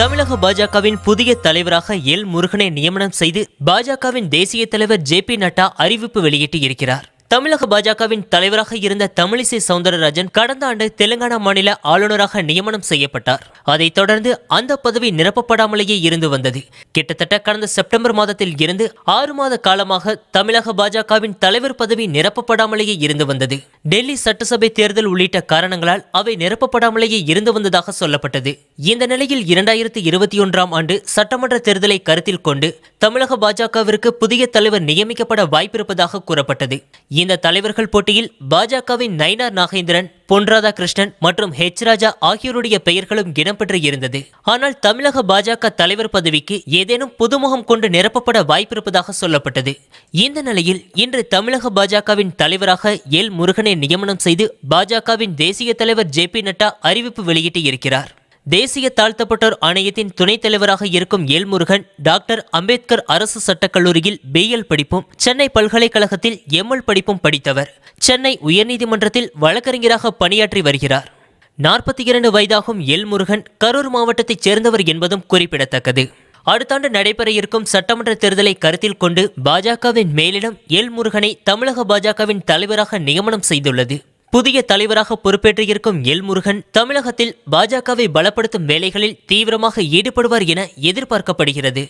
தமிழக பாஜகவின் புதிய தலைவராக எல் முருகனை நியமனம் செய்து பாஜகவின் தேசிய தலைவர் ஜே பி நட்டா அறிவிப்பு வெளியிட்டு இருக்கிறார் தமிழக பாஜகவின் தலைவராக இருந்த தமிழிசை சவுந்தரராஜன் கடந்த ஆண்டு தெலுங்கானா மாநில ஆளுநராக நியமனம் செய்யப்பட்டார் அதைத் தொடர்ந்து அந்த பதவி நிரப்பப்படாமலேயே இருந்து வந்தது கிட்டத்தட்ட கடந்த செப்டம்பர் மாதத்தில் இருந்து ஆறு மாத காலமாக தமிழக பாஜகவின் தலைவர் பதவி நிரப்பப்படாமலேயே இருந்து வந்தது டெல்லி சட்டசபை தேர்தல் உள்ளிட்ட காரணங்களால் அவை நிரப்பப்படாமலேயே இருந்து வந்ததாக சொல்லப்பட்டது இந்த நிலையில் இரண்டாயிரத்தி இருபத்தி ஒன்றாம் ஆண்டு சட்டமன்ற தேர்தலை கருத்தில் கொண்டு தமிழக பாஜகவிற்கு புதிய தலைவர் நியமிக்கப்பட வாய்ப்பிருப்பதாக கூறப்பட்டது இந்த தலைவர்கள் போட்டியில் பாஜகவின் நயினார் நாகேந்திரன் பொன் ராதாகிருஷ்ணன் மற்றும் ஹெச் ராஜா ஆகியோருடைய பெயர்களும் இடம்பெற்று இருந்தது ஆனால் தமிழக பாஜக தலைவர் பதவிக்கு ஏதேனும் புதுமுகம் கொண்டு நிரப்பப்பட வாய்ப்பிருப்பதாக சொல்லப்பட்டது இந்த நிலையில் இன்று தமிழக பாஜகவின் தலைவராக எல் முருகனை நியமனம் செய்து பாஜகவின் தேசிய தலைவர் ஜே பி நட்டா அறிவிப்பு வெளியிட்டு இருக்கிறார் தேசிய தாழ்த்தப்பட்டோர் ஆணையத்தின் துணைத் தலைவராக இருக்கும் ஏல்முருகன் டாக்டர் அம்பேத்கர் அரசு சட்டக்கல்லூரியில் பிஎல் படிப்பும் சென்னை பல்கலைக்கழகத்தில் எம்எல் படிப்பும் படித்தவர் சென்னை உயர்நீதிமன்றத்தில் வழக்கறிஞராக பணியாற்றி வருகிறார் நாற்பத்தி இரண்டு வயதாகும் எல்முருகன் கரூர் மாவட்டத்தைச் சேர்ந்தவர் என்பதும் குறிப்பிடத்தக்கது அடுத்த ஆண்டு நடைபெற இருக்கும் சட்டமன்ற தேர்தலை கருத்தில் கொண்டு பாஜகவின் மேலிடம் எல்முருகனை தமிழக பாஜகவின் தலைவராக நியமனம் செய்துள்ளது புதிய தலைவராக பொறுப்பேற்றியிருக்கும் எல் முருகன் தமிழகத்தில் பாஜகவை பலப்படுத்தும் வேலைகளில் தீவிரமாக ஈடுபடுவார் என எதிர்பார்க்கப்படுகிறது